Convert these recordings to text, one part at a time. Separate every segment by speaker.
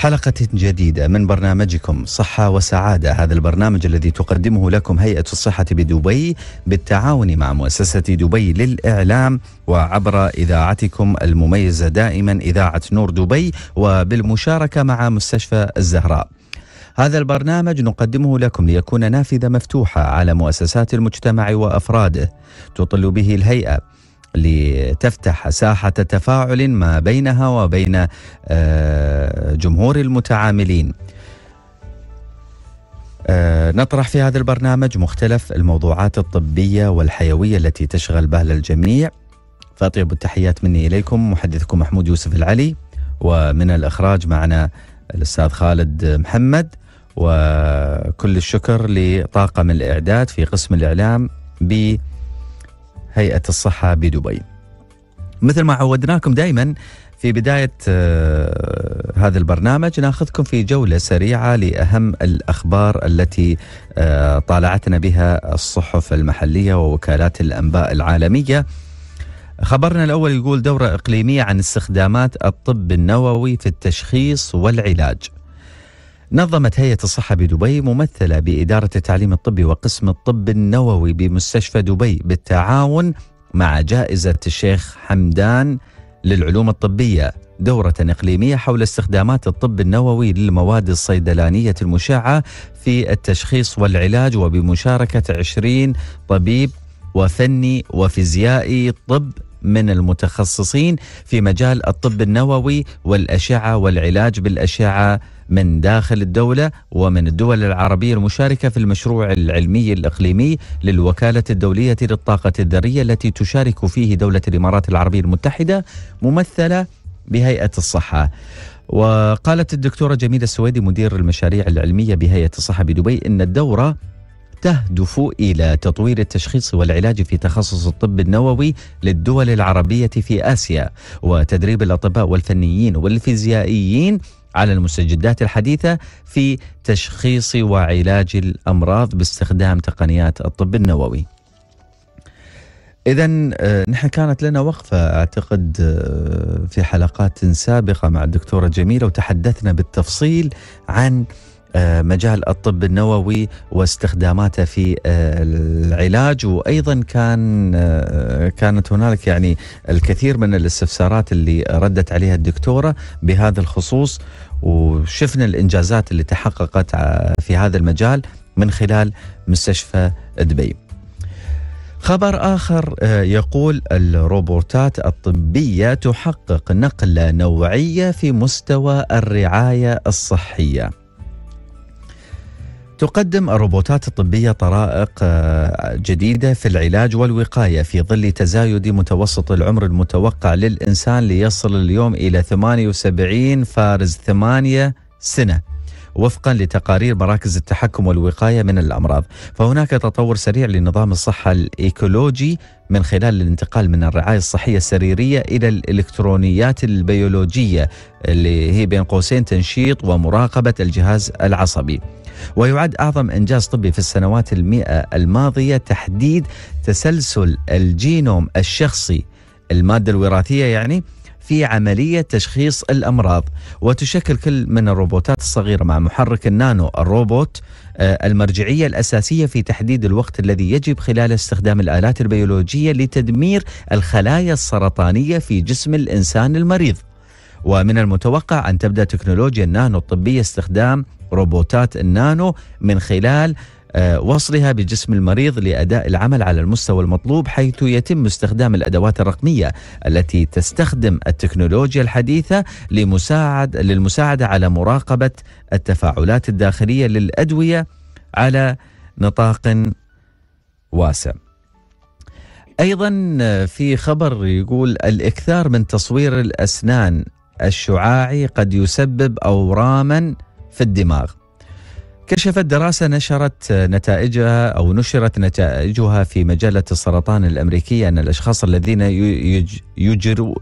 Speaker 1: حلقة جديدة من برنامجكم صحة وسعادة هذا البرنامج الذي تقدمه لكم هيئة الصحة بدبي بالتعاون مع مؤسسة دبي للإعلام وعبر إذاعتكم المميزة دائما إذاعة نور دبي وبالمشاركة مع مستشفى الزهراء هذا البرنامج نقدمه لكم ليكون نافذة مفتوحة على مؤسسات المجتمع وأفراده تطل به الهيئة لتفتح ساحة تفاعل ما بينها وبين آه، جمهور المتعاملين آه، نطرح في هذا البرنامج مختلف الموضوعات الطبية والحيوية التي تشغل بال الجميع فأطيب التحيات مني إليكم محدثكم محمود يوسف العلي ومن الإخراج معنا الأستاذ خالد محمد وكل الشكر لطاقم الإعداد في قسم الإعلام ب هيئه الصحه بدبي. مثل ما عودناكم دائما في بدايه آه، هذا البرنامج ناخذكم في جوله سريعه لاهم الاخبار التي آه، طالعتنا بها الصحف المحليه ووكالات الانباء العالميه. خبرنا الاول يقول دوره اقليميه عن استخدامات الطب النووي في التشخيص والعلاج. نظمت هيئة الصحة بدبي ممثلة بإدارة التعليم الطبي وقسم الطب النووي بمستشفى دبي بالتعاون مع جائزة الشيخ حمدان للعلوم الطبية دورة إقليمية حول استخدامات الطب النووي للمواد الصيدلانية المشعة في التشخيص والعلاج وبمشاركة عشرين طبيب وفني وفيزيائي طب من المتخصصين في مجال الطب النووي والأشعة والعلاج بالأشعة من داخل الدولة ومن الدول العربية المشاركة في المشروع العلمي الإقليمي للوكالة الدولية للطاقة الذرية التي تشارك فيه دولة الإمارات العربية المتحدة ممثلة بهيئة الصحة وقالت الدكتورة جميلة السويدي مدير المشاريع العلمية بهيئة الصحة بدبي إن الدورة تهدف الى تطوير التشخيص والعلاج في تخصص الطب النووي للدول العربيه في اسيا وتدريب الاطباء والفنيين والفيزيائيين على المستجدات الحديثة في تشخيص وعلاج الأمراض باستخدام تقنيات الطب النووي إذا آه، نحن كانت لنا وقفة أعتقد آه، في حلقات سابقة مع الدكتورة جميلة وتحدثنا بالتفصيل عن آه، مجال الطب النووي واستخداماته في آه، العلاج وايضا كان آه، كانت هنالك يعني الكثير من الاستفسارات اللي ردت عليها الدكتوره بهذا الخصوص وشفنا الانجازات اللي تحققت في هذا المجال من خلال مستشفى دبي. خبر اخر يقول الروبوتات الطبيه تحقق نقله نوعيه في مستوى الرعايه الصحيه. تقدم الروبوتات الطبية طرائق آه، جديدة في العلاج والوقاية في ظل تزايد متوسط العمر المتوقع للإنسان ليصل اليوم إلى 78 فارز 8 سنة وفقا لتقارير مراكز التحكم والوقاية من الأمراض فهناك تطور سريع لنظام الصحة الإيكولوجي من خلال الانتقال من الرعاية الصحية السريرية إلى الإلكترونيات البيولوجية اللي هي بين قوسين تنشيط ومراقبة الجهاز العصبي ويعد أعظم إنجاز طبي في السنوات المئة الماضية تحديد تسلسل الجينوم الشخصي المادة الوراثية يعني في عملية تشخيص الأمراض وتشكل كل من الروبوتات الصغيرة مع محرك النانو الروبوت آه، المرجعية الأساسية في تحديد الوقت الذي يجب خلال استخدام الآلات البيولوجية لتدمير الخلايا السرطانية في جسم الإنسان المريض ومن المتوقع أن تبدأ تكنولوجيا النانو الطبية استخدام روبوتات النانو من خلال آه، وصلها بجسم المريض لاداء العمل على المستوى المطلوب حيث يتم استخدام الادوات الرقميه التي تستخدم التكنولوجيا الحديثه لمساعد للمساعده على مراقبه التفاعلات الداخليه للادويه على نطاق واسع. ايضا في خبر يقول الاكثار من تصوير الاسنان الشعاعي قد يسبب اورامًا في الدماغ. كشفت دراسة نشرت نتائجها أو نشرت نتائجها في مجلة السرطان الأمريكية أن الأشخاص الذين يجروا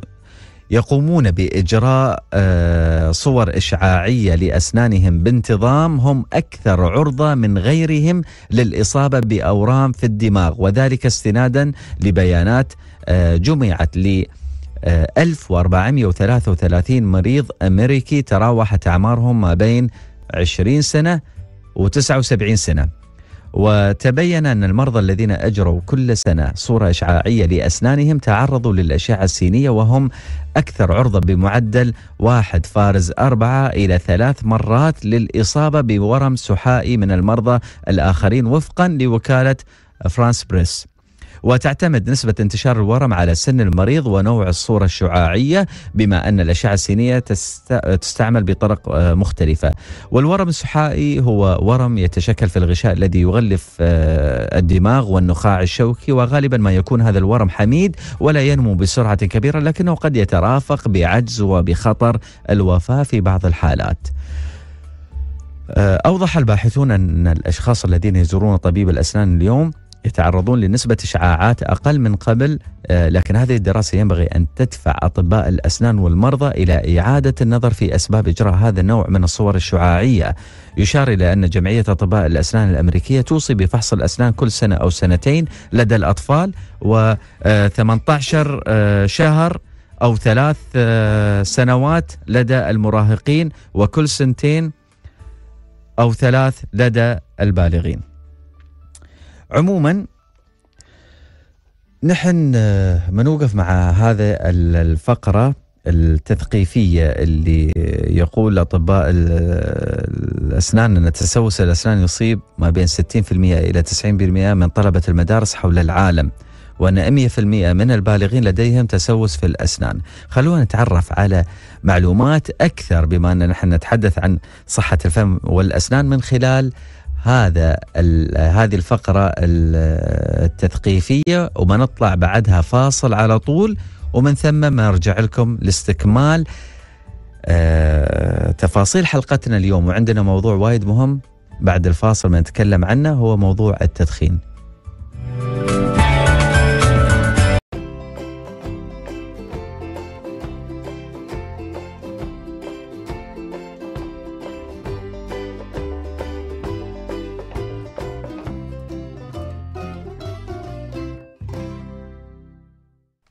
Speaker 1: يقومون بإجراء آه، صور إشعاعية لأسنانهم بانتظام هم أكثر عرضة من غيرهم للإصابة بأورام في الدماغ وذلك استنادا لبيانات آه، جمعت ل 1433 آه، مريض أمريكي تراوحت أعمارهم ما بين 20 سنة و79 سنة وتبين أن المرضى الذين أجروا كل سنة صورة إشعاعية لأسنانهم تعرضوا للأشعة السينية وهم أكثر عرضة بمعدل واحد فارز أربعة إلى ثلاث مرات للإصابة بورم سحائي من المرضى الآخرين وفقا لوكالة فرانس بريس وتعتمد نسبة انتشار الورم على سن المريض ونوع الصورة الشعاعية بما أن الأشعة السينية تستعمل بطرق آه، مختلفة والورم السحائي هو ورم يتشكل في الغشاء الذي يغلف آه، الدماغ والنخاع الشوكي وغالبا ما يكون هذا الورم حميد ولا ينمو بسرعة كبيرة لكنه قد يترافق بعجز وبخطر الوفاة في بعض الحالات آه، أوضح الباحثون أن الأشخاص الذين يزورون طبيب الأسنان اليوم يتعرضون لنسبة إشعاعات أقل من قبل آه، لكن هذه الدراسة ينبغي أن تدفع أطباء الأسنان والمرضى إلى إعادة النظر في أسباب إجراء هذا النوع من الصور الشعاعية يشار إلى أن جمعية أطباء الأسنان الأمريكية توصي بفحص الأسنان كل سنة أو سنتين لدى الأطفال و18 آه، آه، شهر أو ثلاث سنوات لدى المراهقين وكل سنتين أو ثلاث لدى البالغين عموما نحن آه، نوقف مع هذا الفقرة التثقيفية اللي يقول أطباء الأسنان أن تسوس الأسنان يصيب ما بين 60% إلى 90% من طلبة المدارس حول العالم وأن 100% من البالغين لديهم تسوس في الأسنان خلونا نتعرف على معلومات أكثر بما أن نحن نتحدث عن صحة الفم والأسنان من خلال هذا هذه الفقرة التثقيفية وبنطلع بعدها فاصل على طول ومن ثم بنرجع لكم لاستكمال آه تفاصيل حلقتنا اليوم وعندنا موضوع وايد مهم بعد الفاصل بنتكلم عنه هو موضوع التدخين.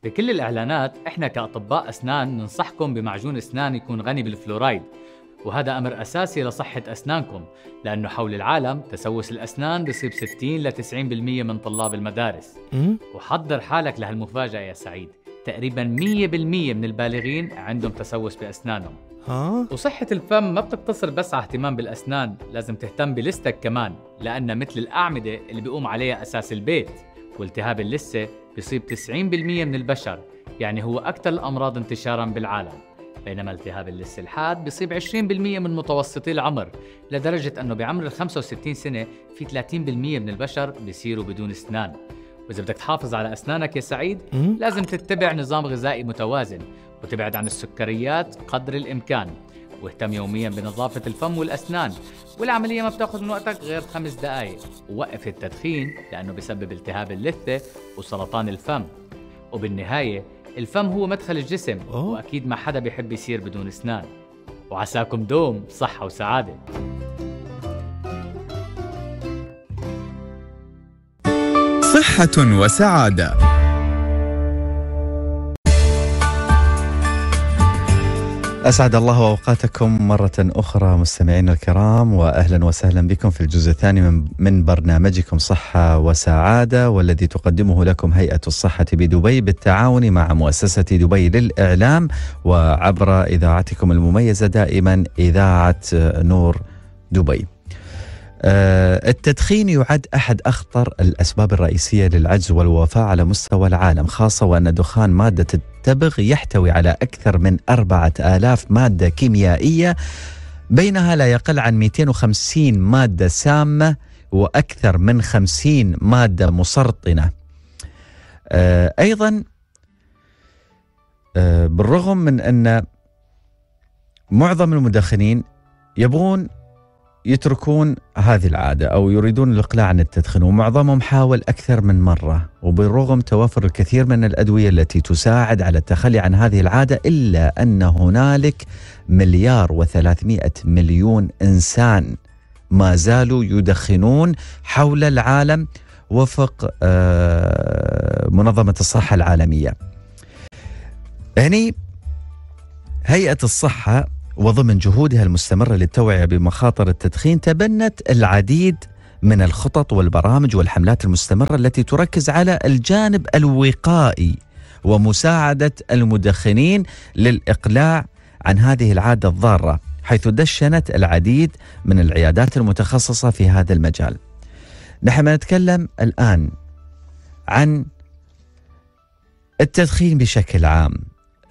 Speaker 2: بكل الإعلانات إحنا كأطباء أسنان ننصحكم بمعجون أسنان يكون غني بالفلورايد وهذا أمر أساسي لصحة أسنانكم لأنه حول العالم تسوس الأسنان بصيب 60 ل 90% من طلاب المدارس وحضر حالك لهالمفاجأة يا سعيد تقريبا 100% من البالغين عندهم تسوس بأسنانهم ها؟ وصحة الفم ما بتقتصر بس على اهتمام بالأسنان لازم تهتم بلستك كمان لأن مثل الأعمدة اللي بيقوم عليها أساس البيت والتهاب اللثة بيصيب 90% من البشر يعني هو أكثر الأمراض انتشارا بالعالم بينما التهاب اللثة الحاد بيصيب 20% من متوسطي العمر لدرجة أنه بعمر ال 65 سنة في 30% من البشر بيصيروا بدون أسنان وإذا بدك تحافظ على أسنانك يا سعيد لازم تتبع نظام غذائي متوازن وتبعد عن السكريات قدر الإمكان واهتم يوميا بنظافة الفم والأسنان والعملية ما بتاخذ من وقتك غير خمس دقايق ووقف التدخين لأنه بسبب التهاب اللثة وسرطان الفم وبالنهاية الفم هو مدخل الجسم وأكيد ما حدا بيحب يصير بدون أسنان وعساكم دوم صحة وسعادة
Speaker 1: صحة وسعادة أسعد الله أوقاتكم مرة أخرى مستمعينا الكرام وأهلا وسهلا بكم في الجزء الثاني من, من برنامجكم صحة وسعادة والذي تقدمه لكم هيئة الصحة بدبي بالتعاون مع مؤسسة دبي للإعلام وعبر إذاعتكم المميزة دائما إذاعة نور دبي. آه، التدخين يعد احد اخطر الاسباب الرئيسيه للعجز والوفاه على مستوى العالم، خاصه وان دخان ماده التبغ يحتوي على أكثر من أربعة آلاف مادة كيميائية بينها لا يقل عن 250 مادة سامة وأكثر من 50 مادة مسرطنة آه، أيضا آه، بالرغم من أن معظم المدخنين يبغون يتركون هذه العادة أو يريدون الإقلاع عن التدخين ومعظمهم حاول أكثر من مرة وبالرغم توافر الكثير من الأدوية التي تساعد على التخلي عن هذه العادة إلا أن هنالك مليار وثلاثمائة مليون إنسان ما زالوا يدخنون حول العالم وفق آه، منظمة الصحة العالمية يعني هيئة الصحة وضمن جهودها المستمرة للتوعية بمخاطر التدخين تبنت العديد من الخطط والبرامج والحملات المستمرة التي تركز على الجانب الوقائي ومساعدة المدخنين للإقلاع عن هذه العادة الضارة حيث دشنت العديد من العيادات المتخصصة في هذا المجال نحن نتكلم الآن عن التدخين بشكل عام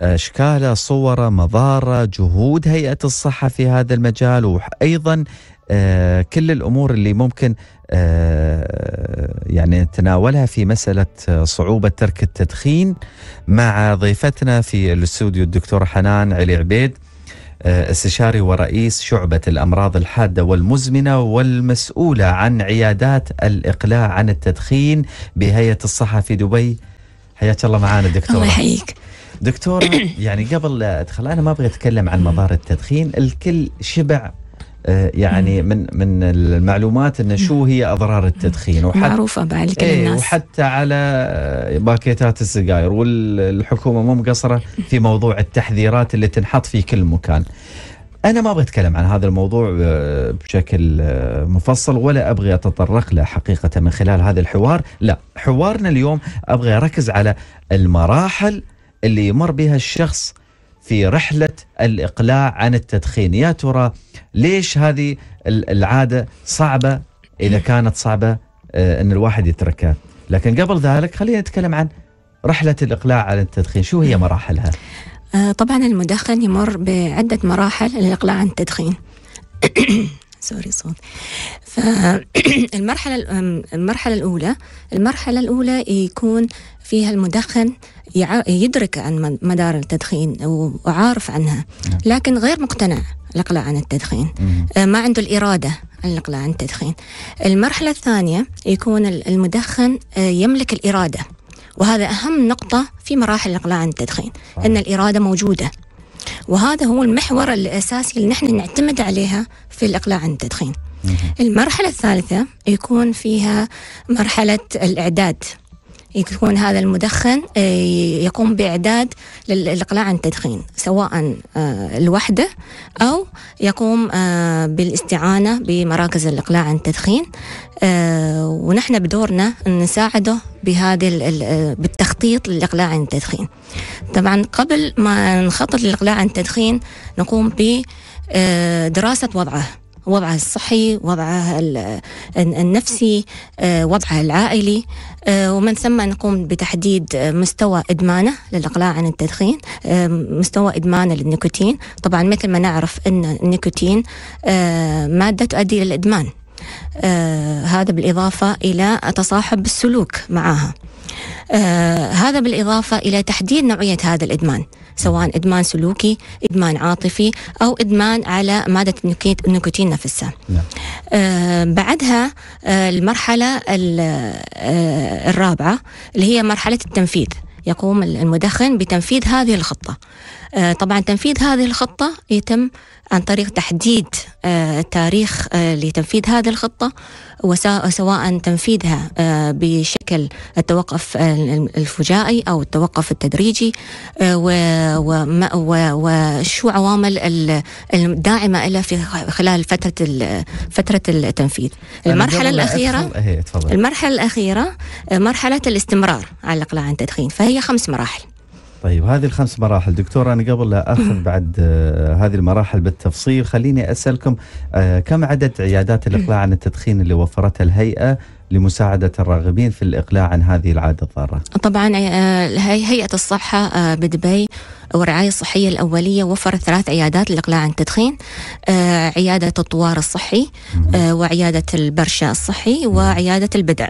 Speaker 1: اشكاله صوره مظاره جهود هيئه الصحه في هذا المجال وايضا آه، كل الامور اللي ممكن آه، يعني نتناولها في مساله آه، صعوبه ترك التدخين مع ضيفتنا في الاستوديو الدكتور حنان علي عبيد استشاري ورئيس شعبة الأمراض الحادة والمزمنة والمسؤولة عن عيادات الإقلاع عن التدخين بهيئة الصحة في دبي حياك الله معانا دكتورة الله يحييك دكتورة يعني قبل لا أدخل أنا ما أبغى أتكلم عن مضار التدخين الكل شبع آه، يعني من من المعلومات انه شو هي اضرار التدخين وحتى معروفه بعد كل إيه، الناس وحتى على آه، باكيتات السجاير والحكومه مو مقصره في موضوع التحذيرات اللي تنحط في كل مكان. انا ما ابغى اتكلم عن هذا الموضوع آه، بشكل مفصل ولا ابغى اتطرق له حقيقه من خلال هذا الحوار، لا، حوارنا اليوم ابغى اركز على المراحل اللي يمر بها الشخص في رحلة الإقلاع عن التدخين يا ترى ليش هذه العادة صعبة إذا كانت صعبة آه، أن الواحد يتركها لكن قبل ذلك خلينا نتكلم عن رحلة الإقلاع عن التدخين شو هي
Speaker 3: مراحلها؟ آه، طبعا المدخن يمر بعدة مراحل للإقلاع عن التدخين سوري صوت فالمرحلة المرحلة الأولى المرحلة الأولى يكون فيها المدخن يدرك عن مدار التدخين وعارف عنها نعم. لكن غير مقتنع الإقلاع عن التدخين أه، ما عنده الإرادة عن الإقلاع عن التدخين المرحلة الثانية يكون المدخن أه، يملك الإرادة وهذا أهم نقطة في مراحل الإقلاع عن التدخين أن الإرادة موجودة وهذا هو المحور الأساسي اللي نحن نعتمد عليها في الإقلاع عن التدخين المرحلة الثالثة يكون فيها مرحلة الإعداد يكون هذا المدخن آه، يقوم بإعداد للإقلاع عن التدخين سواء آه، لوحده أو يقوم آه، بالاستعانة بمراكز الإقلاع عن التدخين ونحن بدورنا نساعده بهذه بالتخطيط للإقلاع عن التدخين طبعا قبل ما نخطط للإقلاع عن التدخين نقوم بدراسة وضعه وضعه الصحي وضعه النفسي آه، وضعه العائلي آه، ومن ثم نقوم بتحديد مستوى إدمانه للإقلاع عن التدخين آه، مستوى إدمانه للنيكوتين طبعا مثل ما نعرف أن النيكوتين مادة تؤدي للإدمان هذا بالإضافة إلى تصاحب السلوك معها هذا بالإضافة إلى تحديد نوعية هذا الإدمان سواء إدمان سلوكي إدمان عاطفي أو إدمان على مادة النيكوتين نفسها نعم. آه بعدها آه المرحلة آه الرابعة اللي هي مرحلة التنفيذ يقوم المدخن بتنفيذ هذه الخطة آه، طبعا تنفيذ هذه الخطة يتم عن طريق تحديد آه، تاريخ آه، لتنفيذ هذه الخطة وسواء تنفيذها آه، بشكل التوقف الفجائي او التوقف التدريجي آه، وشو عوامل الداعمه له في خلال فتره فتره التنفيذ. المرحله الاخيره إيه، المرحله الاخيره مرحله الاستمرار على الاقلاع عن التدخين فهي خمس مراحل.
Speaker 1: طيب هذه الخمس مراحل دكتور أنا قبل لا أخذ بعد آه، هذه المراحل بالتفصيل خليني أسألكم آه، كم عدد عيادات الإقلاع عن التدخين اللي وفرتها الهيئة لمساعدة الراغبين في الإقلاع عن هذه العادة الضارة؟
Speaker 3: طبعا آه، هيئة الصحة بدبي والرعاية الصحية الأولية وفرت ثلاث عيادات للإقلاع عن التدخين آه، عيادة الطوار الصحي آه، وعيادة البرشا الصحي وعيادة البدع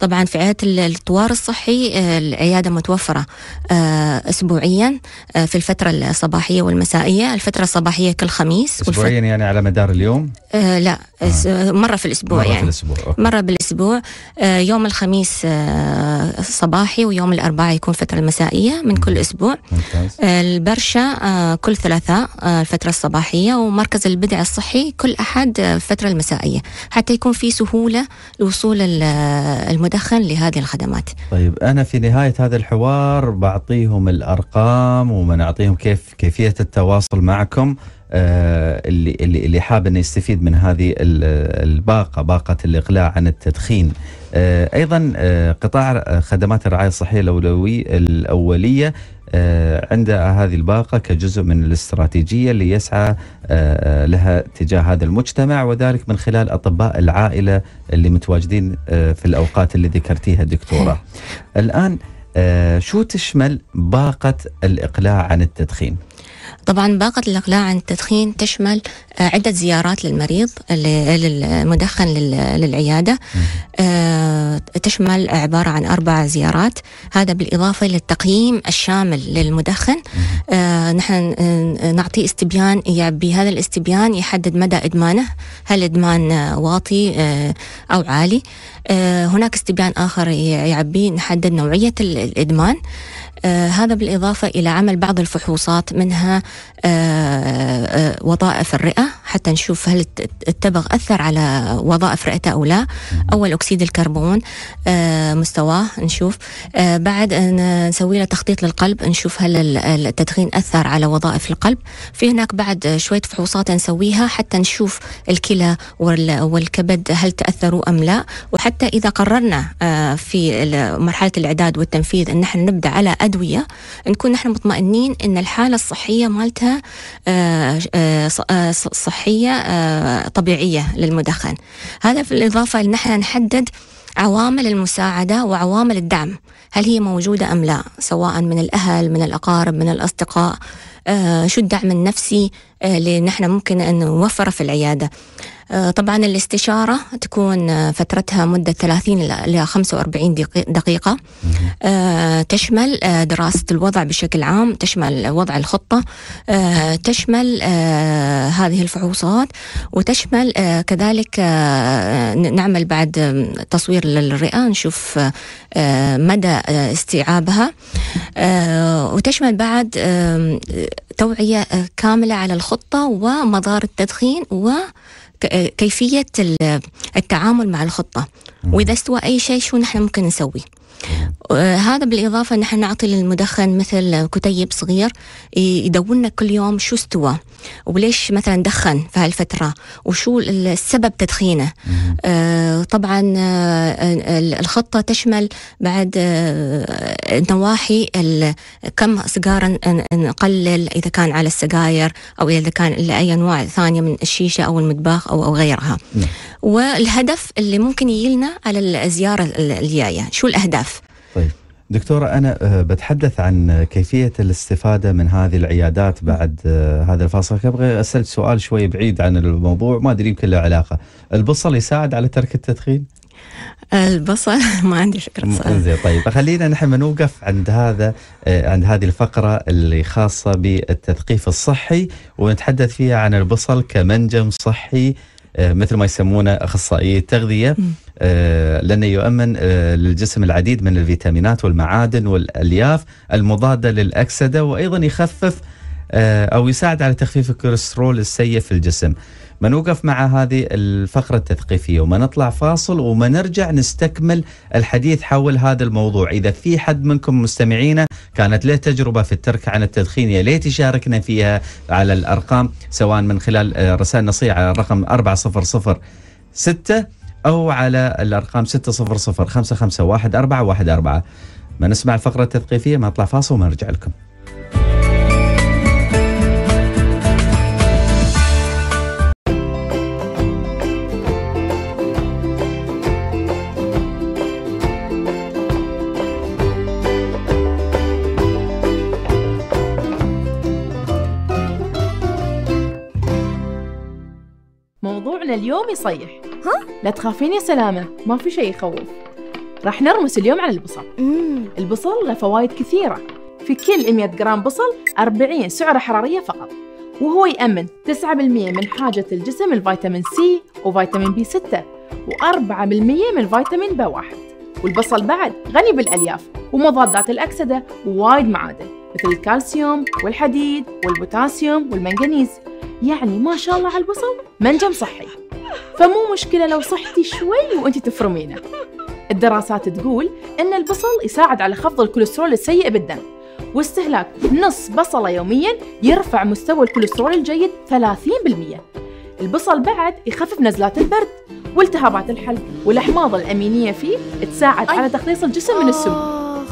Speaker 3: طبعا في عيادة الطوار الصحي آه، العيادة متوفرة أسبوعيا في الفترة الصباحية والمسائية الفترة الصباحية كل خميس أسبوعيا
Speaker 1: والفت... يعني على مدار اليوم؟
Speaker 3: آه لا آه. مرة في الأسبوع مرة يعني في الأسبوع. أوكي. مرة بالأسبوع آه يوم الخميس آه صباحي ويوم الأربعاء يكون فترة المسائية من كل أسبوع ممتاز. آه البرشا آه، كل ثلاثاء آه، الفترة الصباحية ومركز البدع الصحي كل أحد آه، الفترة المسائية حتى يكون في سهولة لوصول المدخن لهذه الخدمات
Speaker 1: طيب أنا في نهاية هذا الحوار بعطيهم الأرقام وبنعطيهم كيف كيفية التواصل معكم آه، اللي اللي اللي حاب انه يستفيد من هذه الباقه باقه الاقلاع عن التدخين آه، ايضا آه، قطاع خدمات الرعايه الصحيه الاولويه الاوليه عند هذه الباقة كجزء من الاستراتيجية اللي يسعى لها تجاه هذا المجتمع وذلك من خلال أطباء العائلة اللي متواجدين في الأوقات اللي ذكرتيها دكتورة الآن شو تشمل باقة الإقلاع عن التدخين؟
Speaker 3: طبعا باقة الإقلاع عن التدخين تشمل آه، عدة زيارات للمريض للمدخن للعيادة آه، تشمل عبارة عن أربع زيارات هذا بالإضافة للتقييم الشامل للمدخن آه، نحن نعطي استبيان بهذا الاستبيان يحدد مدى إدمانه هل إدمان واطي أو عالي هناك استبيان آخر يعبي نحدد نوعية الإدمان آه، هذا بالإضافة إلى عمل بعض الفحوصات منها آه, آه، وظائف الرئة حتى نشوف هل التبغ أثر على وظائف رئته أو لا أول أكسيد الكربون آه، مستواه نشوف بعد أن نسوي له تخطيط للقلب نشوف هل التدخين أثر على وظائف القلب في هناك بعد شوية فحوصات نسويها حتى نشوف الكلى والكبد هل تأثروا أم لا وحتى إذا قررنا في مرحلة الإعداد والتنفيذ أن نحن نبدأ على أدوية نكون نحن مطمئنين أن الحالة الصحية مالتها آه، آه، آه، صحية طبيعية للمدخن هذا في الإضافة أن نحن نحدد عوامل المساعدة وعوامل الدعم هل هي موجودة أم لا سواء من الأهل من الأقارب من الأصدقاء شو الدعم النفسي اللي نحن ممكن أن نوفره في العيادة آه، طبعا الاستشارة تكون آه، فترتها مدة 30 إلى 45 دقيقة آه، تشمل دراسة الوضع بشكل عام تشمل وضع الخطة تشمل هذه الفحوصات وتشمل كذلك نعمل بعد تصوير للرئة نشوف مدى استيعابها وتشمل بعد توعية كاملة على الخطة ومدار التدخين و كيفيه التعامل مع الخطه واذا استوى اي شيء شو نحن ممكن نسوي آه، هذا بالإضافة نحن نعطي للمدخن مثل كتيب صغير يدولنا كل يوم شو استوى وليش مثلا دخن في هالفترة وشو السبب تدخينه آه طبعا آه الخطة تشمل بعد آه نواحي كم سجارة نقلل إذا كان على السجاير أو إذا كان لأي أنواع ثانية من الشيشة أو المطبخ أو, أو غيرها نعم. والهدف اللي ممكن يجي لنا على الزيارة الجاية شو الأهداف
Speaker 1: دكتورة أنا آه، بتحدث عن كيفية الاستفادة من هذه العيادات بعد آه، هذا الفاصل أبغى أسألك سؤال شوي بعيد عن الموضوع ما أدري يمكن له علاقة البصل يساعد على ترك التدخين؟
Speaker 3: البصل ما عندي فكرة صراحة زين
Speaker 1: طيب خلينا نحن نوقف عند هذا آه، عند هذه الفقرة اللي خاصة بالتثقيف الصحي ونتحدث فيها عن البصل كمنجم صحي آه، مثل ما يسمونه اخصائي التغذيه آه، لانه يؤمن آه، للجسم العديد من الفيتامينات والمعادن والالياف المضاده للاكسده وايضا يخفف آه، او يساعد على تخفيف الكوليسترول السيء في الجسم ما نوقف مع هذه الفقرة التثقيفية وما نطلع فاصل وما نرجع نستكمل الحديث حول هذا الموضوع إذا في حد منكم مستمعينا كانت له تجربة في الترك عن التدخين يا ليت يشاركنا فيها على الأرقام سواء من خلال آه، رسائل نصيحة على الرقم 4006 أو على الأرقام 600 ما نسمع الفقرة التثقيفية ما نطلع فاصل نرجع لكم
Speaker 4: اليوم يصيح ها؟ لا تخافين يا سلامة ما في شيء يخوف راح نرمس اليوم على البصل مم. البصل له فوائد كثيرة في كل 100 جرام بصل 40 سعرة حرارية فقط وهو يأمن 9% من حاجة الجسم الفيتامين سي وفيتامين بي 6 و4% من فيتامين ب 1 والبصل بعد غني بالألياف ومضادات الأكسدة ووايد معادن مثل الكالسيوم والحديد والبوتاسيوم والمنغنيز يعني ما شاء الله على البصل منجم صحي فمو مشكلة لو صحتي شوي وانتي تفرمينه الدراسات تقول أن البصل يساعد على خفض الكوليسترول السيء بالدم واستهلاك نص بصلة يوميا يرفع مستوى الكوليسترول الجيد 30% البصل بعد يخفف نزلات البرد والتهابات الحلق والأحماض الأمينية فيه تساعد على تخليص الجسم من السموم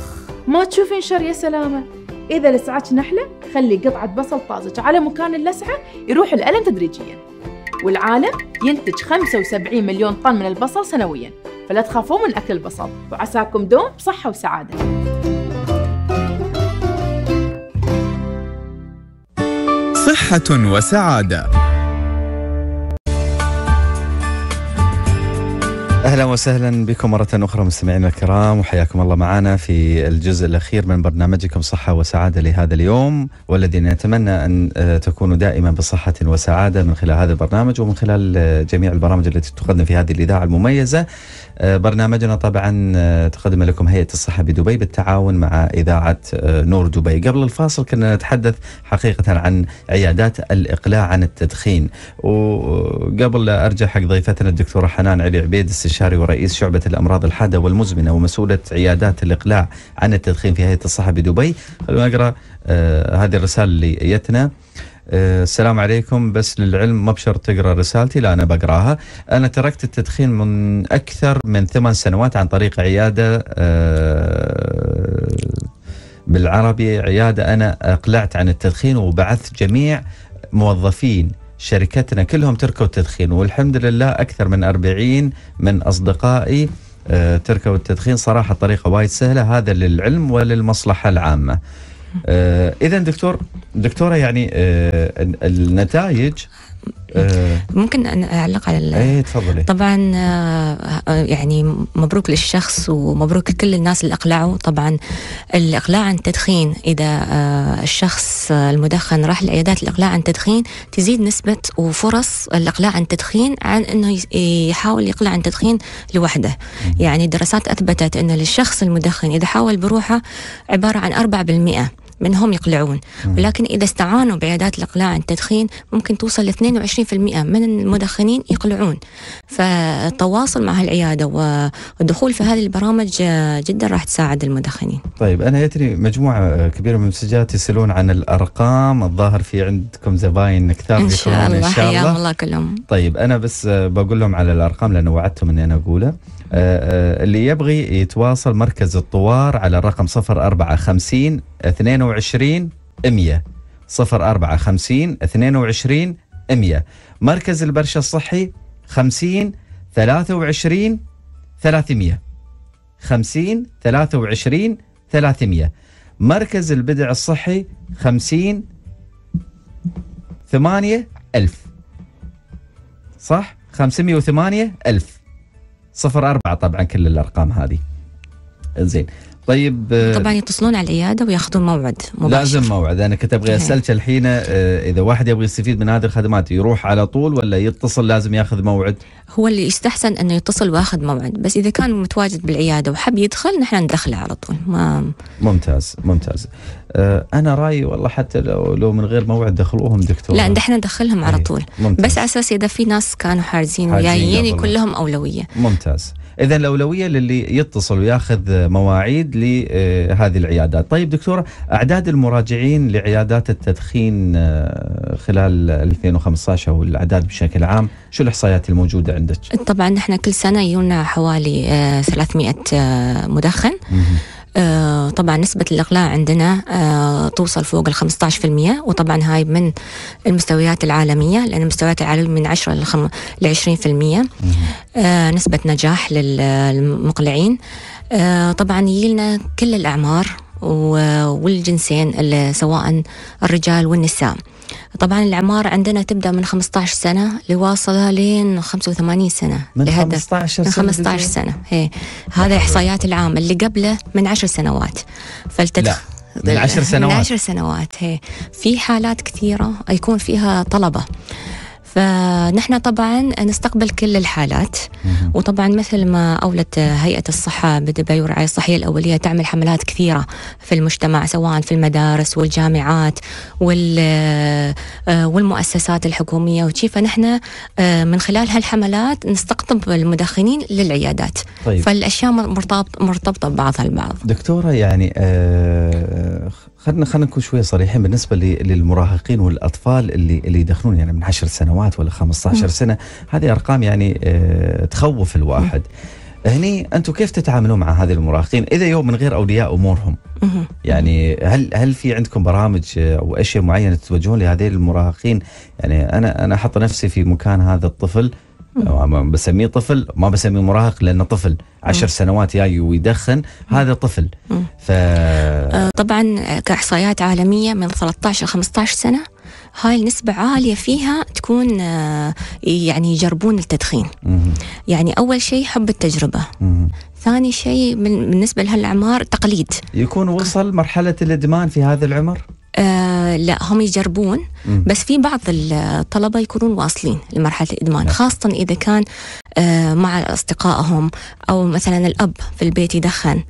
Speaker 4: ما تشوفين شر يا سلامة إذا لسعتك نحلة خلي قطعة بصل طازج على مكان اللسعة يروح الألم تدريجياً والعالم ينتج 75 مليون طن من البصل سنوياً فلا تخافوا من أكل البصل وعساكم دوم بصحة وسعادة
Speaker 1: صحة وسعادة اهلا وسهلا بكم مره اخرى مستمعينا الكرام وحياكم الله معنا في الجزء الاخير من برنامجكم صحه وسعاده لهذا اليوم والذي نتمنى ان آه، تكونوا دائما بصحه وسعاده من خلال هذا البرنامج ومن خلال آه، جميع البرامج التي تقدم في هذه الاذاعه المميزه آه، برنامجنا طبعا آه، تقدم لكم هيئة الصحة بدبي بالتعاون مع إذاعة آه، نور دبي قبل الفاصل كنا نتحدث حقيقة عن عيادات الإقلاع عن التدخين وقبل لا أرجع حق ضيفتنا الدكتورة حنان علي عبيد استشاري ورئيس شعبة الأمراض الحادة والمزمنة ومسؤولة عيادات الإقلاع عن التدخين في هيئة الصحة بدبي خلونا نقرأ هذه الرسالة اللي جتنا آه، السلام عليكم بس للعلم ما بشرط تقرا رسالتي لا انا بقراها انا تركت التدخين من اكثر من ثمان سنوات عن طريق عياده آه، بالعربي عياده انا اقلعت عن التدخين وبعثت جميع موظفين شركتنا كلهم تركوا التدخين والحمد لله اكثر من 40 من اصدقائي آه، تركوا التدخين صراحه طريقه وايد سهله هذا للعلم وللمصلحه العامه آه، اذا دكتور دكتوره يعني آه، النتائج آه،
Speaker 3: ممكن أن أعلق على أي تفضلي طبعا يعني مبروك للشخص ومبروك لكل الناس اللي أقلعوا طبعا الإقلاع عن التدخين إذا الشخص المدخن راح لعيادات الإقلاع عن التدخين تزيد نسبة وفرص الإقلاع عن التدخين عن أنه يحاول يقلع عن التدخين لوحده يعني دراسات أثبتت أن للشخص المدخن إذا حاول بروحه عبارة عن 4% منهم يقلعون ولكن إذا استعانوا بعيادات الإقلاع عن التدخين ممكن توصل ل 22% من المدخنين يقلعون فالتواصل مع هالعيادة والدخول في هذه البرامج جدا راح تساعد المدخنين
Speaker 1: طيب أنا يتري مجموعة كبيرة من المسجات يسألون عن الأرقام الظاهر في عندكم زباين كثار إن شاء الله إن شاء الله الله كلهم طيب أنا بس بقول لهم على الأرقام لأنه وعدتهم أني أنا أقوله آه، آه، اللي يبغي يتواصل مركز الطوار على الرقم 0450 22 100 0450 22 100 مركز البرشا الصحي 50 23 300 50 23 300 مركز البدع الصحي 50 8000 صح 508000 صفر أربعة طبعا كل الأرقام هذه زين طيب آه، طبعا
Speaker 3: يتصلون على العياده وياخذون موعد مباشر لازم
Speaker 1: موعد انا كنت ابغى اسالك الحين آه، اذا واحد يبغى يستفيد من هذه الخدمات يروح على طول ولا يتصل لازم ياخذ موعد؟
Speaker 3: هو اللي يستحسن انه يتصل واخذ موعد بس اذا كان متواجد بالعياده وحب يدخل نحن ندخله على طول ما
Speaker 1: ممتاز ممتاز آه، انا رايي والله حتى لو, لو من غير موعد دخلوهم دكتور لا
Speaker 3: احنا ندخلهم على إيه، طول ممتاز. بس على اساس اذا في ناس كانوا حارزين وجايين يكون لهم اولويه
Speaker 1: ممتاز اذا الاولويه للي يتصل وياخذ مواعيد لهذه العيادات طيب دكتور اعداد المراجعين لعيادات التدخين آه، خلال 2015 او الاعداد بشكل عام شو الاحصائيات الموجوده عندك
Speaker 3: طبعا احنا كل سنه يجونا حوالي 300 آه، آه، مدخن آه، طبعا نسبة الإقلاع عندنا آه، توصل فوق ال 15% وطبعا هاي من المستويات العالمية لأن المستويات العالمية من 10 ل 20% نسبة نجاح للمقلعين آه، طبعا يجيلنا كل الأعمار والجنسين سواء الرجال والنساء طبعا العمارة عندنا تبدأ من 15 سنة لواصلة لين 85 سنة من لهدف 15 سنة من 15 سنة, سنة. هذا إحصائيات العام اللي قبله من 10 سنوات فالتدخل لا. من 10 سنوات من 10 سنوات هي إيه. في حالات كثيرة يكون فيها طلبة فنحن طبعا نستقبل كل الحالات وطبعا مثل ما أولت هيئة الصحة بدبي والرعاية الصحية الأولية تعمل حملات كثيرة في المجتمع سواء في المدارس والجامعات آه، والمؤسسات الحكومية وشي فنحن آه، من خلال هالحملات نستقطب المدخنين للعيادات طيب. فالأشياء مرتبطة ببعضها البعض
Speaker 1: دكتورة يعني آه خلينا خلينا نكون شويه صريحين بالنسبه للمراهقين والاطفال اللي اللي يدخلون يعني من 10 سنوات ولا 15 سنه هذه ارقام يعني اه تخوف الواحد هني انتم كيف تتعاملون مع هذه المراهقين اذا يوم من غير اولياء امورهم يعني هل هل في عندكم برامج آه، او اشياء معينه تتوجهون لهذه المراهقين يعني انا انا احط نفسي في مكان هذا الطفل بسميه طفل ما بسميه مراهق لانه طفل عشر سنوات جاي ويدخن هذا طفل ف... آه،
Speaker 3: طبعا كاحصائيات عالميه من 13 ل 15 سنه هاي النسبة عالية فيها تكون آه، يعني يجربون التدخين يعني أول شيء حب التجربة ثاني شيء بالنسبة لهالأعمار تقليد
Speaker 1: يكون وصل مرحلة الإدمان في هذا العمر
Speaker 3: آه لا هم يجربون بس في بعض الطلبه يكونون واصلين لمرحله الادمان نعم. خاصه اذا كان آه مع اصدقائهم او مثلا الاب في البيت يدخن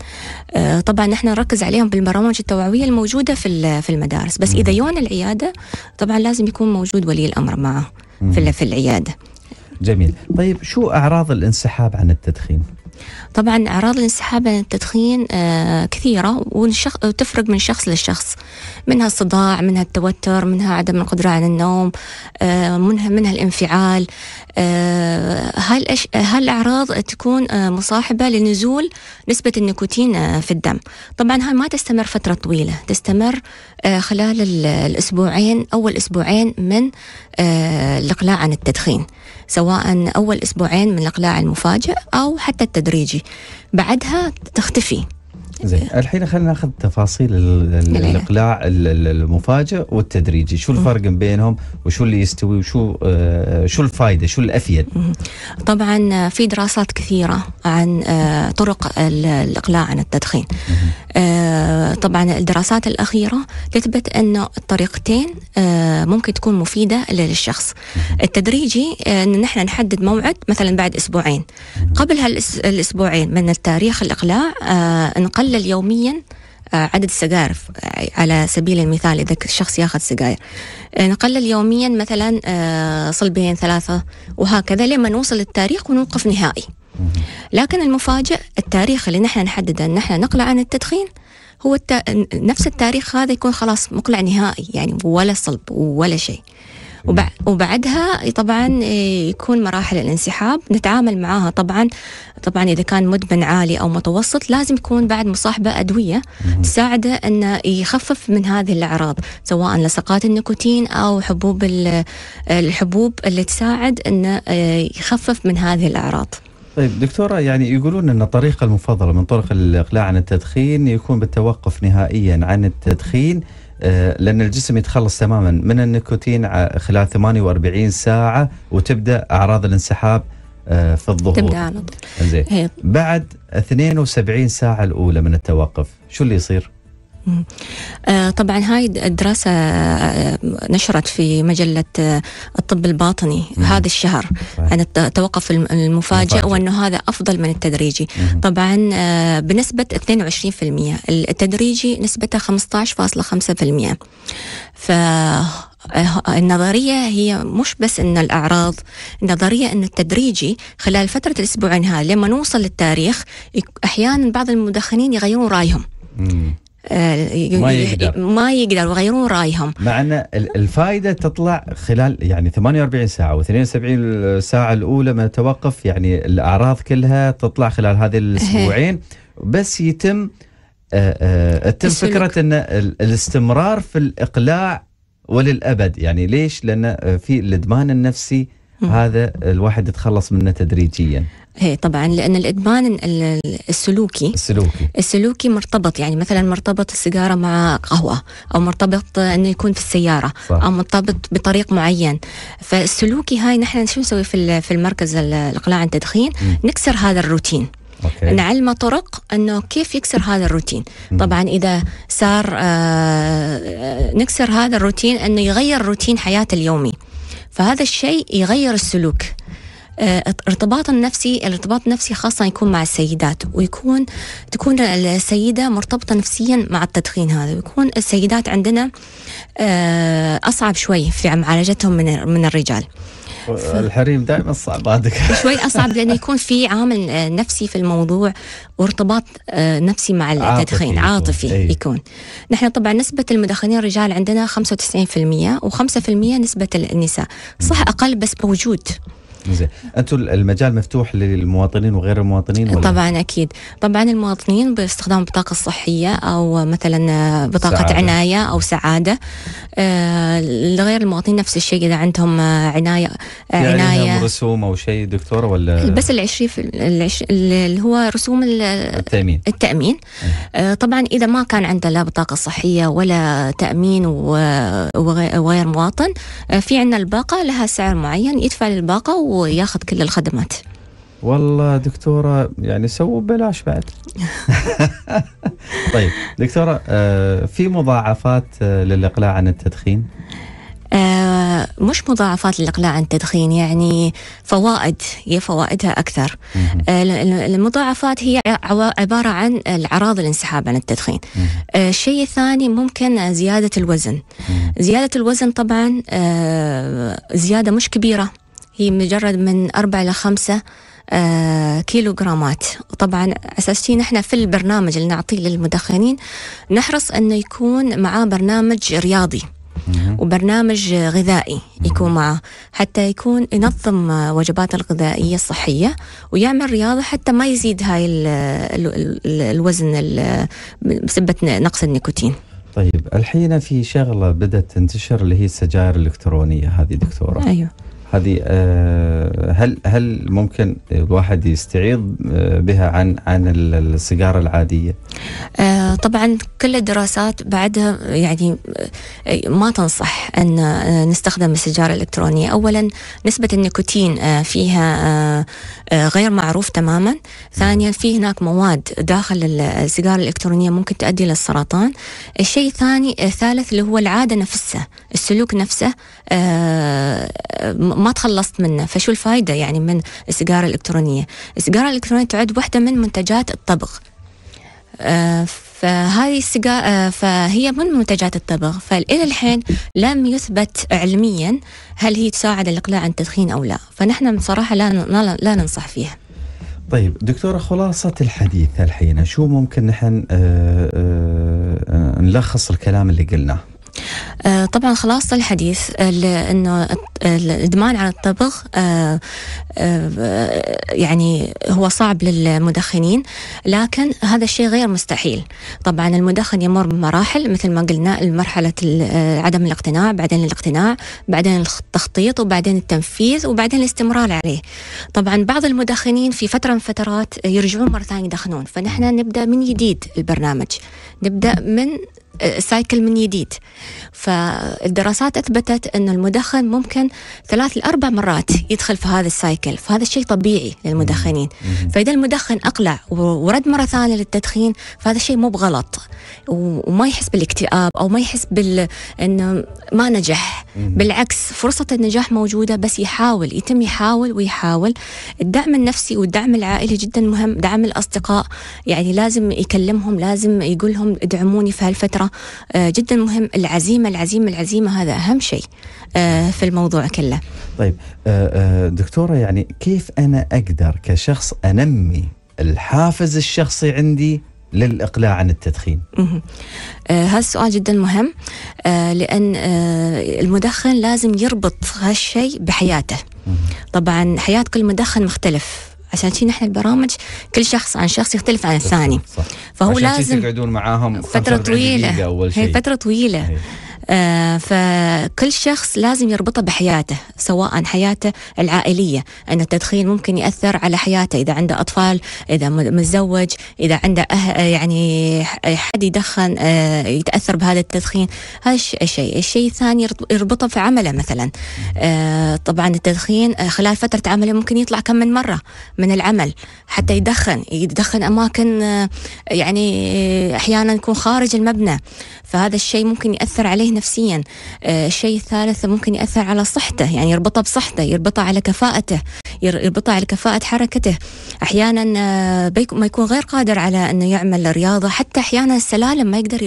Speaker 3: آه طبعا نحن نركز عليهم بالبرامج التوعويه الموجوده في في المدارس بس اذا يون العياده طبعا لازم يكون موجود ولي الامر معه في في العياده
Speaker 1: جميل طيب شو اعراض الانسحاب عن التدخين
Speaker 3: طبعا أعراض الانسحاب عن التدخين آه، كثيرة وتفرق من شخص لشخص منها الصداع منها التوتر منها عدم القدرة على النوم آه، منها, منها الانفعال آه، هالأعراض تكون مصاحبة لنزول نسبة النيكوتين في الدم طبعا هاي ما تستمر فترة طويلة تستمر خلال الأسبوعين أول أسبوعين من الإقلاع عن التدخين سواء أول أسبوعين من الإقلاع المفاجئ أو حتى التدريجي بعدها تختفي
Speaker 1: زين إيه. الحين خلينا ناخذ تفاصيل إيه. الاقلاع المفاجئ والتدريجي شو الفرق بينهم وشو اللي يستوي وشو آه، شو الفائده شو
Speaker 3: الافيد طبعا في دراسات كثيره عن آه، طرق الاقلاع عن التدخين آه، طبعا الدراسات الاخيره تثبت انه الطريقتين ممكن تكون مفيده للشخص التدريجي ان نحن نحدد موعد مثلا بعد اسبوعين قبل هالاسبوعين من التاريخ الاقلاع نقلل يقلل يوميا آه، عدد السجائر آه، على سبيل المثال إذا الشخص ياخذ سجاير آه، نقلل يوميا مثلا صلبين ثلاثة وهكذا لما نوصل للتاريخ ونوقف نهائي لكن المفاجئ التاريخ اللي نحن نحدده ان نحن نقلع عن التدخين هو التا... نفس التاريخ هذا يكون خلاص مقلع نهائي يعني ولا صلب ولا شيء وبع... وبعدها طبعا إيه، يكون مراحل الانسحاب نتعامل معاها طبعا طبعا اذا كان مدمن عالي او متوسط لازم يكون بعد مصاحبه ادويه تساعده انه يخفف من هذه الاعراض سواء لصقات النيكوتين او حبوب الحبوب اللي تساعد انه إيه، يخفف من هذه الاعراض.
Speaker 1: طيب دكتورة يعني يقولون أن الطريقة المفضلة من طرق الإقلاع عن التدخين يكون بالتوقف نهائيا عن التدخين آه، لان الجسم يتخلص تماما من النيكوتين خلال 48 ساعه وتبدا اعراض الانسحاب آه، في الظهور تبدا على طول إيه. بعد 72 ساعه الاولى من التوقف شو اللي يصير؟
Speaker 3: آه، طبعا هاي الدراسة آه، نشرت في مجلة آه، الطب الباطني مم. هذا الشهر عن التوقف المفاجئ وأنه هذا أفضل من التدريجي مم. طبعا بنسبة 22% التدريجي نسبته 15.5% ف النظرية هي مش بس أن الأعراض النظرية أن التدريجي خلال فترة الأسبوعين هذه لما نوصل للتاريخ أحيانا بعض المدخنين يغيرون رأيهم آه، ما يقدر ما يقدر ويغيرون رايهم
Speaker 1: مع ان الفائده تطلع خلال يعني 48 ساعه و72 ساعه الاولى من التوقف يعني الاعراض كلها تطلع خلال هذه الاسبوعين بس يتم تتم آه، آه، فكره ان الاستمرار في الاقلاع وللابد يعني ليش؟ لان في الادمان النفسي هذا الواحد يتخلص منه تدريجيا.
Speaker 3: هي طبعا لان الادمان السلوكي السلوكي السلوكي مرتبط يعني مثلا مرتبط السيجاره مع قهوه او مرتبط انه يكون في السياره صح. او مرتبط بطريق معين فالسلوكي هاي نحن شو نسوي في في المركز الاقلاع عن التدخين نكسر هذا الروتين أوكي. نعلمه طرق انه كيف يكسر هذا الروتين م. طبعا اذا صار آه،, آه نكسر هذا الروتين انه يغير روتين حياته اليومي فهذا الشيء يغير السلوك آه، ارتباط النفسي الارتباط النفسي خاصة يكون مع السيدات ويكون تكون السيدة مرتبطة نفسيا مع التدخين هذا ويكون السيدات عندنا آه، أصعب شوي في معالجتهم من من الرجال
Speaker 1: أه، الحريم دائما صعب عندك شوي
Speaker 3: اصعب لانه يكون في عامل نفسي في الموضوع وارتباط نفسي مع التدخين عاطفي, عاطفي يكون نحن طبعا نسبه المدخنين الرجال عندنا 95% و5% نسبه النساء صح اقل بس موجود
Speaker 1: زين انتم المجال مفتوح للمواطنين وغير المواطنين ولا؟
Speaker 3: طبعا اكيد طبعا المواطنين باستخدام بطاقه صحيه او مثلا بطاقه سعادة. عنايه او سعاده آه لغير المواطنين نفس الشيء اذا عندهم عنايه يعني عنايه
Speaker 1: رسوم او شيء دكتوره ولا بس ال
Speaker 3: 20 اللي هو رسوم التامين التامين إيه. آه طبعا اذا ما كان عنده لا بطاقه صحيه ولا تامين وغير مواطن آه، في عندنا الباقه لها سعر معين يدفع للباقه و وياخذ كل الخدمات
Speaker 1: والله دكتورة يعني
Speaker 3: سووا بلاش بعد
Speaker 1: طيب دكتورة آه، في مضاعفات آه، للإقلاع عن التدخين؟
Speaker 3: آه مش مضاعفات للإقلاع عن التدخين يعني فوائد هي فوائدها أكثر آه المضاعفات هي عبارة عن الأعراض الانسحاب عن التدخين آه الشيء الثاني ممكن زيادة الوزن زيادة الوزن طبعا آه، زيادة مش كبيرة هي مجرد من أربعة إلى خمسة آه، كيلو جرامات وطبعا أساس شيء نحن في البرنامج اللي نعطيه للمدخنين نحرص أنه يكون معاه برنامج رياضي وبرنامج غذائي يكون معه حتى يكون ينظم وجباته الغذائية الصحية ويعمل رياضة حتى ما يزيد هاي الـ الـ الـ الوزن بسبة نقص النيكوتين
Speaker 1: طيب الحين في شغلة بدأت تنتشر اللي هي السجائر الإلكترونية هذه دكتورة أيوه هذه آه، هل هل ممكن الواحد يستعيض آه، بها عن عن السيجاره العاديه؟
Speaker 3: آه، طبعا كل الدراسات بعدها يعني ما تنصح ان نستخدم السيجاره الالكترونيه، اولا نسبه النيكوتين فيها غير معروف تماما، ثانيا في هناك مواد داخل السيجاره الالكترونيه ممكن تؤدي للسرطان، الشيء الثاني الثالث اللي هو العاده نفسها، السلوك نفسه وما تخلصت منه فشو الفائدة يعني من السيجارة الإلكترونية السيجارة الإلكترونية تعد واحدة من منتجات الطبخ آه فهذه السيجارة آه، فهي من منتجات الطبخ فإلى الحين لم يثبت علميا هل هي تساعد الإقلاع عن التدخين أو لا فنحن بصراحة لا, لا ننصح فيها
Speaker 1: طيب دكتورة خلاصة الحديث الحين شو ممكن نحن آآ آه، آآ آه، نلخص الكلام اللي قلناه
Speaker 3: آه، طبعا خلاصة الحديث أنه الإدمان على الطبخ آه، آه، يعني هو صعب للمدخنين لكن هذا الشيء غير مستحيل طبعا المدخن يمر بمراحل مثل ما قلنا مرحلة عدم الاقتناع بعدين الاقتناع بعدين التخطيط وبعدين التنفيذ وبعدين الاستمرار عليه طبعا بعض المدخنين في فترة من فترات يرجعون مرة ثانية يدخنون فنحن نبدأ من جديد البرنامج نبدأ من سايكل من جديد فالدراسات أثبتت أن المدخن ممكن ثلاث لأربع مرات يدخل في هذا السايكل فهذا الشيء طبيعي للمدخنين فإذا المدخن أقلع ورد مرة ثانية للتدخين فهذا الشيء مو بغلط وما يحس بالاكتئاب او ما يحس بال انه ما نجح بالعكس فرصه النجاح موجوده بس يحاول يتم يحاول ويحاول الدعم النفسي والدعم العائلي جدا مهم دعم الاصدقاء يعني لازم يكلمهم لازم يقول لهم ادعموني في هالفتره آه، جدا مهم العزيمه العزيمه العزيمه هذا اهم شيء آه، في الموضوع كله
Speaker 1: طيب آه، دكتوره يعني كيف انا اقدر كشخص انمي الحافز الشخصي عندي للإقلاع عن التدخين
Speaker 3: آه، هذا السؤال جدا مهم آه، لأن آه، المدخن لازم يربط هالشيء بحياته طبعا حياة كل مدخن مختلف عشان شي نحن البرامج كل شخص عن شخص يختلف عن الثاني صح. فهو عشان لازم تقعدون
Speaker 1: معاهم فترة طويلة أول شيء. هي فترة
Speaker 3: طويلة هي. آه، فكل شخص لازم يربطه بحياته سواء حياته العائلية أن التدخين ممكن يأثر على حياته إذا عنده أطفال إذا متزوج إذا عنده أه يعني حد يدخن آه، يتأثر بهذا التدخين هذا الشيء الشيء الثاني يربطه في عمله مثلا آه، طبعا التدخين خلال فترة عمله ممكن يطلع كم من مرة من العمل حتى يدخن يدخن أماكن يعني أحيانا يكون خارج المبنى فهذا الشيء ممكن يأثر عليه نفسيا آه، الشيء الثالث ممكن يأثر على صحته يعني يربطه بصحته يربطه على كفاءته يربطه على كفاءة حركته أحيانا آه، ما يكون غير قادر على أنه يعمل رياضة حتى أحيانا السلالم ما يقدر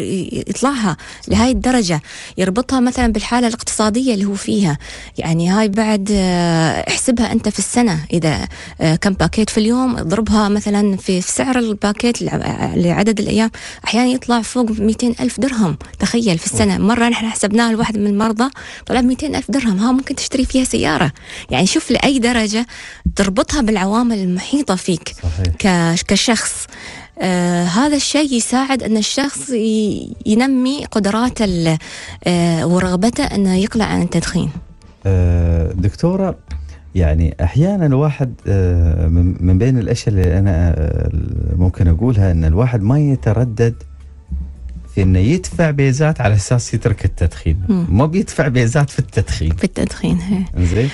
Speaker 3: يطلعها لهاي الدرجة يربطها مثلا بالحالة الاقتصادية اللي هو فيها يعني هاي بعد آه، احسبها أنت في السنة إذا كم باكيت في اليوم اضربها مثلا في سعر الباكيت لعدد الأيام أحيانا يطلع فوق 200 ألف درهم تخيل في السنة مرة نحن حسبناها لواحد من المرضى طلع 200 ألف درهم ها ممكن تشتري فيها سيارة يعني شوف لأي درجة تربطها بالعوامل المحيطة فيك صحيح. كشخص آه هذا الشيء يساعد ان الشخص ينمي قدرات آه ورغبته انه يقلع عن التدخين.
Speaker 1: آه دكتوره يعني احيانا الواحد آه، من بين الاشياء اللي انا آه، ممكن اقولها ان الواحد ما يتردد انه يدفع بيزات على اساس يترك التدخين مو بيدفع بيزات في التدخين في
Speaker 3: التدخين هي.
Speaker 1: زين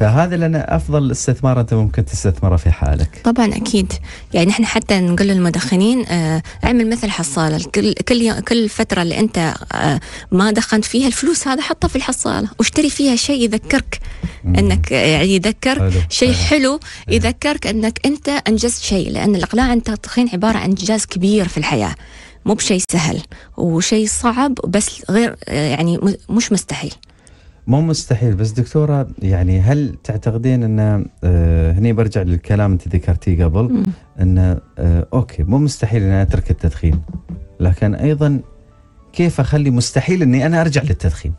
Speaker 1: فهذا لنا افضل استثمار انت ممكن تستثمره في حالك.
Speaker 3: طبعا اكيد، يعني احنا حتى نقول للمدخنين آه اعمل مثل حصاله، كل كل كل فتره اللي انت آه ما دخنت فيها الفلوس هذا حطها في الحصاله، واشتري فيها شيء يذكرك انك آه، يعني يذكر شيء حلو إيه. يذكرك انك انت انجزت شيء، لان الاقلاع عن التدخين عباره عن انجاز كبير في الحياه. مو بشيء سهل وشيء صعب بس غير يعني مش مستحيل
Speaker 1: مو مستحيل بس دكتوره يعني هل تعتقدين ان آه، هني برجع للكلام انت ذكرتيه قبل ان آه، اوكي مو مستحيل اني اترك التدخين لكن ايضا كيف اخلي مستحيل اني انا ارجع للتدخين؟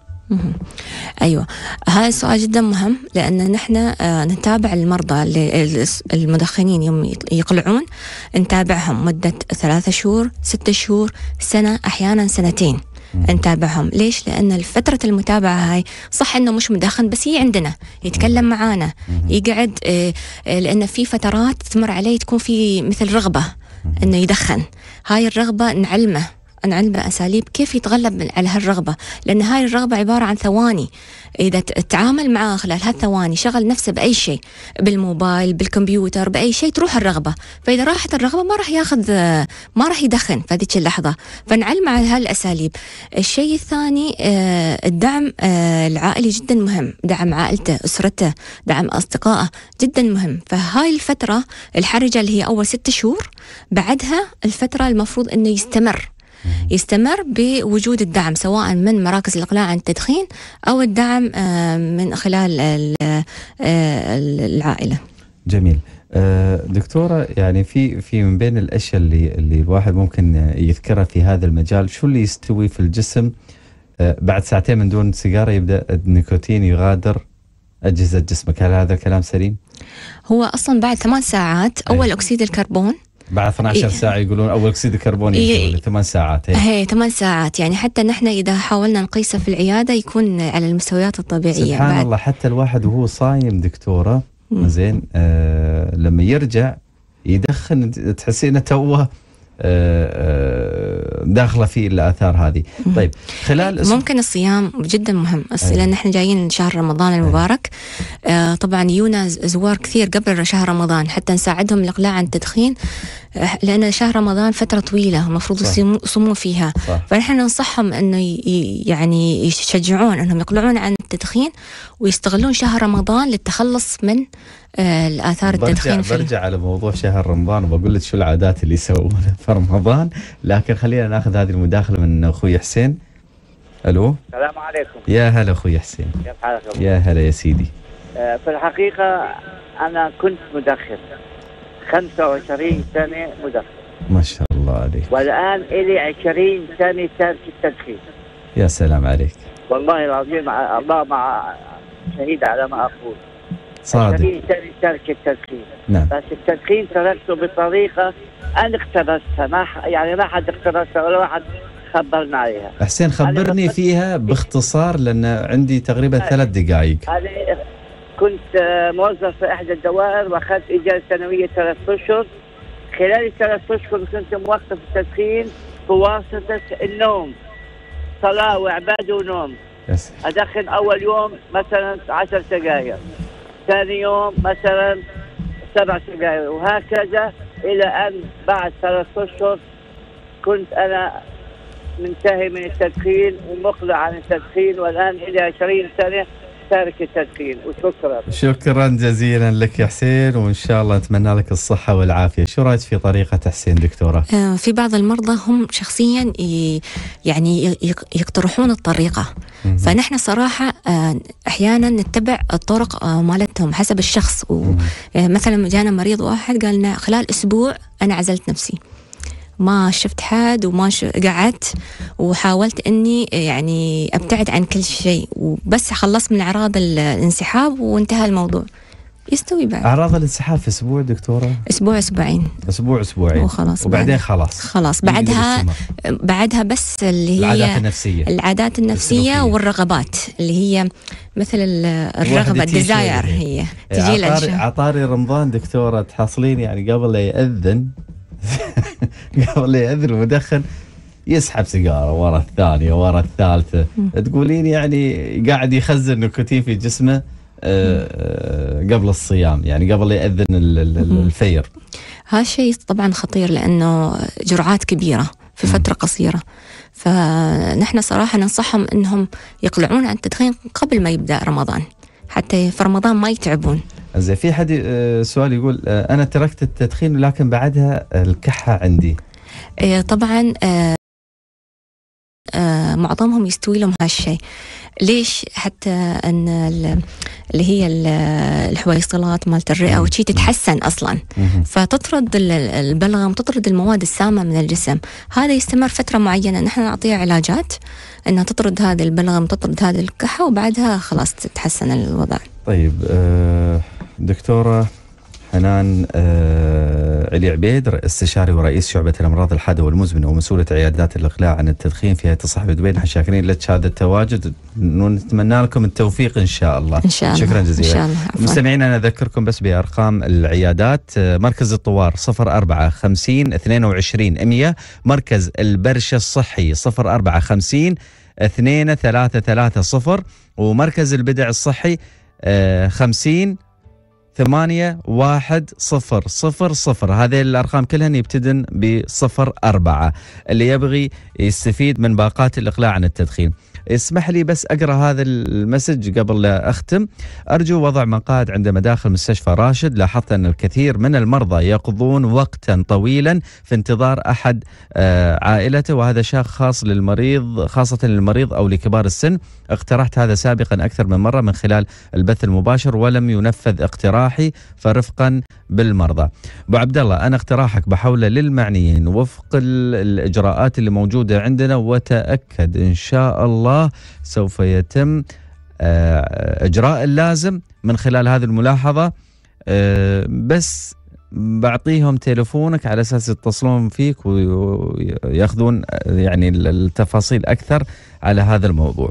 Speaker 3: ايوه هذا السؤال جدا مهم لان نحن آه، نتابع المرضى المدخنين يوم يقلعون نتابعهم مده ثلاثة شهور ستة شهور سنه احيانا سنتين نتابعهم ليش لان فتره المتابعه هاي صح انه مش مدخن بس هي عندنا يتكلم معانا يقعد آه، آه، لان في فترات تمر عليه تكون في مثل رغبه انه يدخن هاي الرغبه نعلمه أن عندنا أساليب كيف يتغلب على هالرغبة لأن هاي الرغبة عبارة عن ثواني إذا تعامل معها خلال هالثواني شغل نفسه بأي شيء بالموبايل بالكمبيوتر بأي شيء تروح الرغبة فإذا راحت الرغبة ما راح ياخذ ما راح يدخن في هذيك اللحظة فنعلم على هالأساليب الشيء الثاني آه، الدعم آه، العائلي جدا مهم دعم عائلته أسرته دعم أصدقائه جدا مهم فهاي الفترة الحرجة اللي هي أول ست شهور بعدها الفترة المفروض أنه يستمر يستمر بوجود الدعم سواء من مراكز الإقلاع عن التدخين أو الدعم آه، من خلال آه، العائلة
Speaker 1: جميل آه، دكتوره يعني في في من بين الاشياء اللي اللي الواحد ممكن يذكرها في هذا المجال شو اللي يستوي في الجسم بعد ساعتين من دون سيجاره يبدا النيكوتين يغادر اجهزه جسمك هل هذا كلام سليم؟
Speaker 3: هو اصلا بعد ثمان ساعات اول إيه. اكسيد الكربون
Speaker 1: بعد 12 إيه. ساعة يقولون أول أكسيد الكربون إيه. 8 إيه. ساعات إيه.
Speaker 3: هي 8 ساعات يعني حتى نحن إذا حاولنا نقيسه في العيادة يكون على المستويات الطبيعية سبحان بعد.
Speaker 1: الله حتى الواحد وهو صايم دكتورة زين آه لما يرجع يدخن تحسينه توه داخله في الاثار هذه طيب خلال طيب، ممكن
Speaker 3: الصيام جدا مهم أيه. لان احنا جايين شهر رمضان أيوة. المبارك أيه. طبعا يونا زوار كثير قبل شهر رمضان حتى نساعدهم الاقلاع عن التدخين آه، لان شهر رمضان فتره طويله المفروض يصومون فيها فنحن ننصحهم انه يعني يشجعون انهم يقلعون عن التدخين ويستغلون شهر رمضان للتخلص من آه، الاثار التدخين برجع, برجع
Speaker 1: على موضوع شهر رمضان وبقول لك شو العادات اللي يسوونها في رمضان لكن خلينا ناخذ هذه المداخله من اخوي حسين الو
Speaker 3: السلام عليكم
Speaker 5: يا
Speaker 1: هلا اخوي حسين
Speaker 5: كيف حالك يا
Speaker 1: هلا يا سيدي
Speaker 5: آه، في الحقيقه انا كنت مدخن 25 سنه مدخن
Speaker 1: ما شاء الله عليك
Speaker 5: والان الي 20 سنه تارك التدخين
Speaker 1: يا سلام عليك
Speaker 5: والله العظيم الله مع شهيد على ما اقول صادق ترك التدخين نعم بس التدخين تركته بطريقه انا اقتبستها ما ح... يعني ما حد اقتبسها ولا واحد خبرنا عليها
Speaker 1: حسين خبرني فيها باختصار لان عندي تقريبا ثلاث دقائق
Speaker 5: انا كنت آه، موظف في احدى الدوائر واخذت اجازه سنويه ثلاث اشهر خلال الثلاث اشهر كنت موقف التدخين بواسطه النوم صلاه وعباده ونوم ادخن اول يوم مثلا 10 دقائق ثاني يوم مثلا سبع سجاير وهكذا الى ان بعد ثلاث اشهر كنت انا منتهي من التدخين ومقلع عن التدخين والان الى 20 سنه تارك التدخين وشكرا
Speaker 1: شكرا جزيلا لك يا حسين وان شاء الله نتمنى لك الصحه والعافيه شو رايك في طريقه حسين دكتوره
Speaker 3: آه، في بعض المرضى هم شخصيا يعني يقترحون الطريقه فنحن صراحه آه، احيانا نتبع الطرق آه، مالتهم حسب الشخص مثلا جانا مريض واحد قالنا خلال اسبوع انا عزلت نفسي ما شفت حد وما ش... قعدت وحاولت اني يعني ابتعد عن كل شيء وبس خلصت من اعراض الانسحاب وانتهى الموضوع يستوي بعد
Speaker 1: اعراض الانسحاب في اسبوع دكتوره؟
Speaker 3: اسبوع اسبوعين
Speaker 1: اسبوع اسبوعين وخلاص وبعدين خلاص
Speaker 3: خلاص بعدها بعدها بس اللي هي العادات النفسيه العادات النفسيه السلوكية. والرغبات اللي هي مثل الرغبه الديزاير يعني. هي إيه، تجي عطاري,
Speaker 1: عطاري رمضان دكتوره تحصلين يعني قبل لا ياذن قبل ياذن المدخن يسحب سيجاره ورا الثانيه ورا الثالثه تقولين يعني قاعد يخزن نيكوتين في جسمه آه، آه، قبل الصيام يعني قبل ياذن الفير
Speaker 3: هذا الشيء طبعا خطير لانه جرعات كبيره في فتره قصيره فنحن صراحه ننصحهم انهم يقلعون عن التدخين قبل ما يبدا رمضان حتى في رمضان ما يتعبون
Speaker 1: زين في حد آه، سؤال يقول آه، انا تركت التدخين لكن بعدها الكحه عندي
Speaker 3: آه، طبعا آه، معظمهم يستوي لهم هالشيء ليش حتى ان اللي هي الحويصلات مالت الرئه وشي تتحسن اصلا فتطرد البلغم تطرد المواد السامه من الجسم هذا يستمر فتره معينه نحن نعطيها علاجات انها تطرد هذا البلغم تطرد هذه الكحه وبعدها خلاص تتحسن الوضع
Speaker 1: طيب آه، دكتوره حنان آه، علي عبيد استشاري ورئيس شعبة الأمراض الحادة والمزمنة ومسؤولة عيادات الإقلاع عن التدخين في هيئة الصحة بدبي نحن شاكرين لك هذا التواجد ونتمنى لكم التوفيق إن شاء الله إن شاء الله شكرا جزيلا إن شاء الله مستمعين أنا أذكركم بس بأرقام العيادات آه، مركز الطوار 0450 22 100 مركز البرشة الصحي 0450 2330 2 3 3 0 ومركز البدع الصحي 50 ثمانية واحد صفر صفر صفر هذه الأرقام كلها يبتدن بصفر أربعة اللي يبغي يستفيد من باقات الإقلاع عن التدخين اسمح لي بس اقرا هذا المسج قبل لا اختم ارجو وضع مقاعد عند مداخل مستشفى راشد لاحظت ان الكثير من المرضى يقضون وقتا طويلا في انتظار احد آه، عائلته وهذا شاق خاص للمريض خاصه للمريض او لكبار السن اقترحت هذا سابقا اكثر من مره من خلال البث المباشر ولم ينفذ اقتراحي فرفقا بالمرضى ابو عبد الله انا اقتراحك بحوله للمعنيين وفق الاجراءات اللي موجوده عندنا وتاكد ان شاء الله الله سوف يتم آه، اجراء اللازم من خلال هذه الملاحظه آه، بس بعطيهم تلفونك على اساس يتصلون فيك وياخذون يعني التفاصيل اكثر على هذا الموضوع.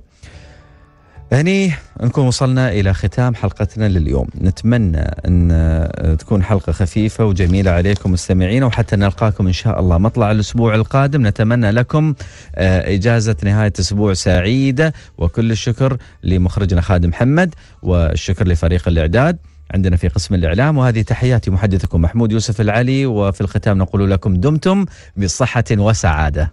Speaker 1: هني نكون وصلنا إلى ختام حلقتنا لليوم نتمنى أن آه، تكون حلقة خفيفة وجميلة عليكم مستمعين وحتى نلقاكم إن شاء الله مطلع الأسبوع القادم نتمنى لكم آه، إجازة نهاية أسبوع سعيدة وكل الشكر لمخرجنا خادم محمد والشكر لفريق الإعداد عندنا في قسم الإعلام وهذه تحياتي محدثكم محمود يوسف العلي وفي الختام نقول لكم دمتم بصحة وسعادة